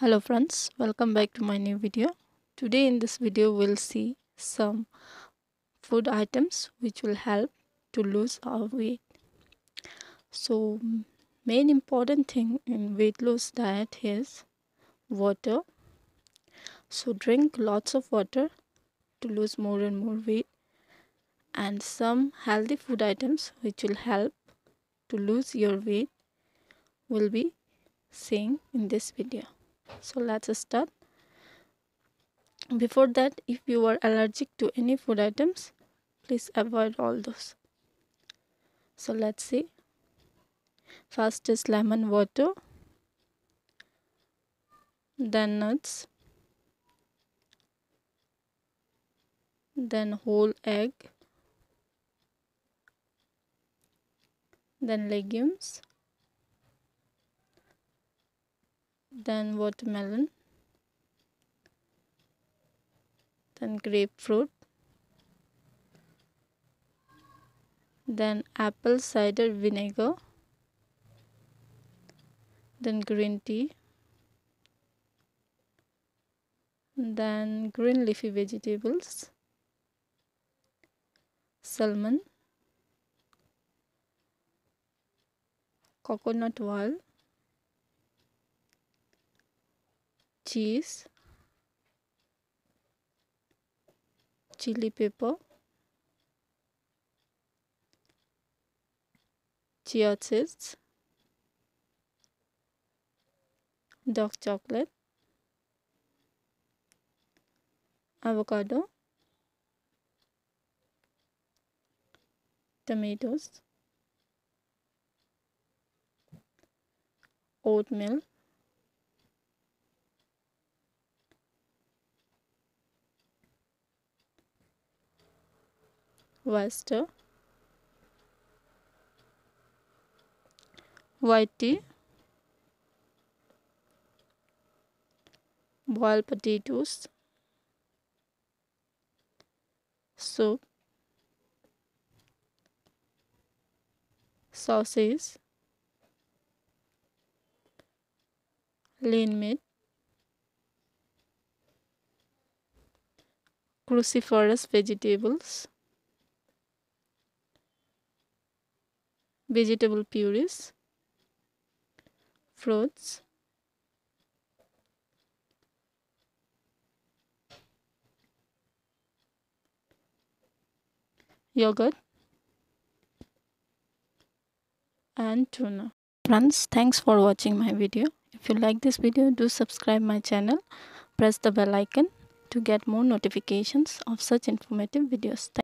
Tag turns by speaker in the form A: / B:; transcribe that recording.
A: hello friends welcome back to my new video today in this video we'll see some food items which will help to lose our weight so main important thing in weight loss diet is water so drink lots of water to lose more and more weight and some healthy food items which will help to lose your weight will be seen in this video so let's start before that if you are allergic to any food items please avoid all those so let's see first is lemon water then nuts then whole egg then legumes then watermelon then grapefruit then apple cider vinegar then green tea then green leafy vegetables salmon coconut oil cheese, chili pepper, chia seeds, dark chocolate, avocado, tomatoes, oatmeal. milk, was white boiled potatoes soup sausage lean meat cruciferous vegetables vegetable purees, fruits, yogurt and tuna. Friends, thanks for watching my video. If you like this video, do subscribe my channel. Press the bell icon to get more notifications of such informative videos.